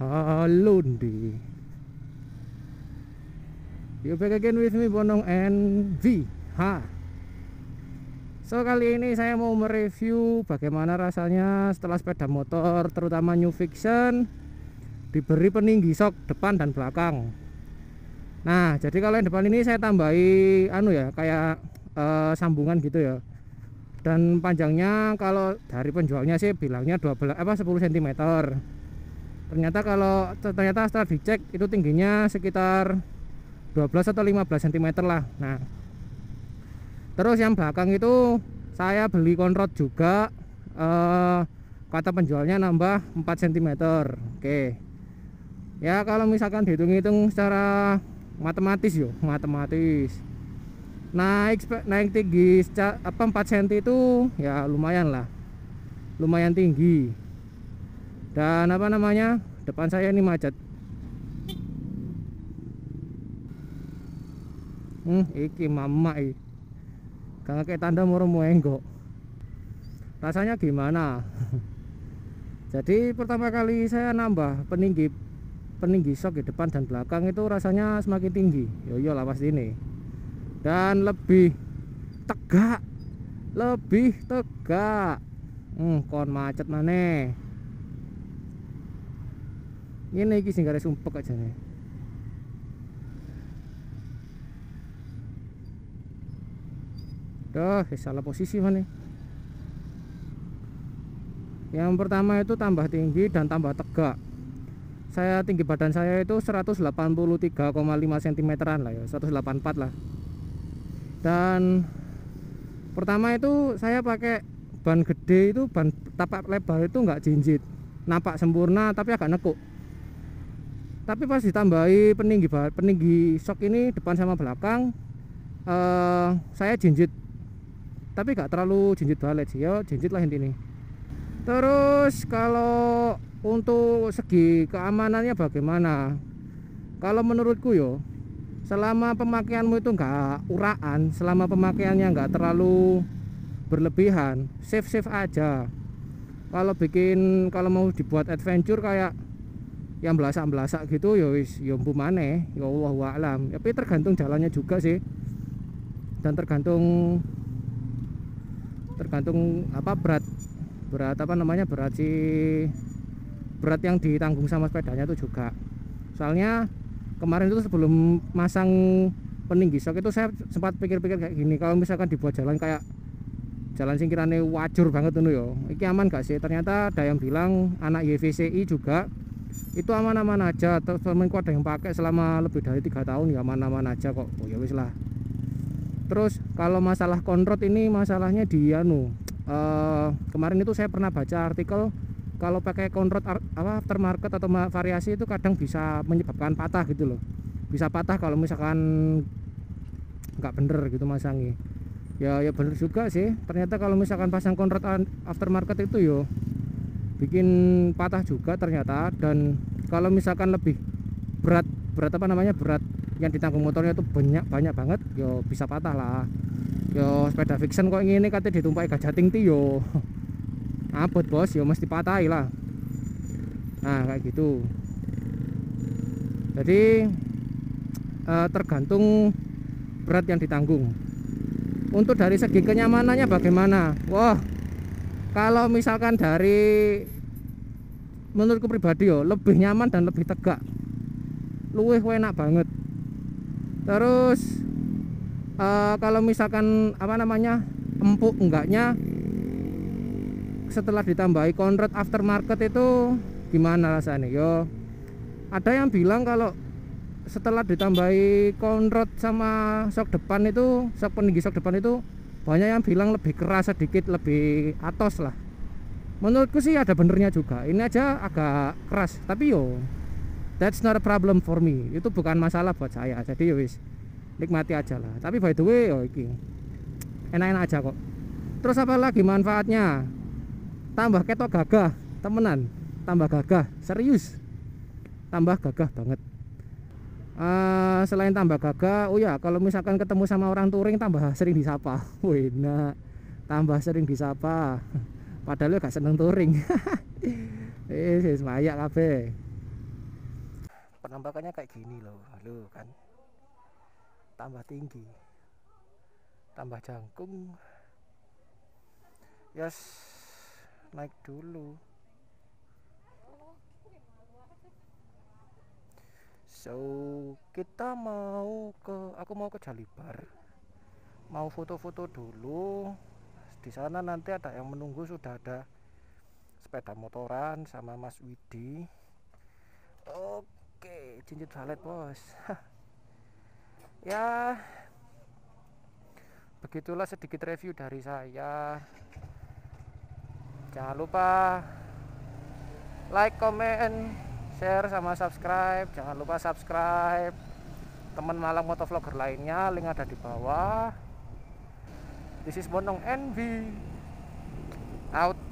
Halundi you back again with me Bonong NV ha so kali ini saya mau mereview bagaimana rasanya setelah sepeda motor terutama new fiction diberi peninggi sok depan dan belakang nah jadi kalau yang depan ini saya tambahi anu ya kayak uh, sambungan gitu ya dan panjangnya kalau dari penjualnya sih bilangnya 12 apa 10 cm ternyata kalau ternyata setelah dicek itu tingginya sekitar 12 atau 15 cm lah nah terus yang belakang itu saya beli konrot juga eh, kata penjualnya nambah 4 cm oke ya kalau misalkan dihitung-hitung secara matematis yuk, matematis naik naik tinggi apa 4 cm itu ya lumayan lah lumayan tinggi dan apa namanya depan saya ini macet hmm iki mama i karena kayak tanda moro muenggo rasanya gimana jadi pertama kali saya nambah peninggi peninggi sok di depan dan belakang itu rasanya semakin tinggi yo ya lah pasti ini dan lebih tegak lebih tegak hmm kon macet mana ini iki sing garis umpek aja nih. Duh, salah posisi mana? Yang pertama itu tambah tinggi dan tambah tegak. Saya tinggi badan saya itu 183,5 cm lah ya, 184 lah. Dan pertama itu saya pakai ban gede itu ban tapak lebar itu nggak jinjit, napak sempurna tapi agak nekuk tapi pas ditambahi peninggi peninggi shock ini depan sama belakang eh, saya jinjit tapi gak terlalu jinjit balet sih ya jinjit lah ini. terus kalau untuk segi keamanannya bagaimana kalau menurutku yo selama pemakaianmu itu nggak uraan selama pemakaiannya nggak terlalu berlebihan safe safe aja kalau bikin kalau mau dibuat adventure kayak yang belasak-belasak gitu ya wis ya mpu maneh ya Allah ya, tapi tergantung jalannya juga sih dan tergantung tergantung apa berat berat apa namanya berat si berat yang ditanggung sama sepedanya itu juga soalnya kemarin itu sebelum masang peninggi sok itu saya sempat pikir-pikir kayak gini kalau misalkan dibuat jalan kayak jalan singkirannya wajur banget tuh yo ya. ini aman gak sih ternyata ada yang bilang anak YVCI juga itu aman-aman aja temanku ada yang pakai selama lebih dari tiga tahun ya aman-aman aja kok oh ya wis lah terus kalau masalah konrot ini masalahnya di anu uh, kemarin itu saya pernah baca artikel kalau pakai konrot apa aftermarket atau variasi itu kadang bisa menyebabkan patah gitu loh bisa patah kalau misalkan nggak bener gitu masangi ya ya bener juga sih ternyata kalau misalkan pasang konrot aftermarket itu yo bikin patah juga ternyata dan kalau misalkan lebih berat berat apa namanya berat yang ditanggung motornya itu banyak banyak banget yo bisa patah lah yo sepeda fiction kok ini katanya ditumpai gajah tinggi yo abot bos yo mesti patah lah nah kayak gitu jadi eh, tergantung berat yang ditanggung untuk dari segi kenyamanannya bagaimana wah kalau misalkan dari menurutku pribadi yo lebih nyaman dan lebih tegak luweh enak banget terus uh, kalau misalkan apa namanya empuk enggaknya setelah ditambahi konrad aftermarket itu gimana rasanya yo ada yang bilang kalau setelah ditambahi konrod sama sok depan itu sok peninggi sok depan itu banyak yang bilang lebih keras sedikit lebih atos lah menurutku sih ada benernya juga ini aja agak keras tapi yo that's not a problem for me itu bukan masalah buat saya jadi yo wis nikmati aja lah tapi by the way yo iki enak-enak aja kok terus apa lagi manfaatnya tambah ketok gagah temenan tambah gagah serius tambah gagah banget Eh, selain tambah gagah oh ya kalau misalkan ketemu sama orang touring tambah sering disapa wih nah tambah sering disapa padahal ya gak seneng touring eh semayak mayak kabeh penampakannya kayak gini loh lo kan tambah tinggi tambah jangkung yes naik dulu So, kita mau ke aku mau ke Jalibar. Mau foto-foto dulu. Di sana nanti ada yang menunggu sudah ada sepeda motoran sama Mas Widi. Oke, cincin valet, Bos. ya begitulah sedikit review dari saya. Jangan lupa like, comment, share sama subscribe jangan lupa subscribe teman malam motovlogger lainnya link ada di bawah this is Bondong NV out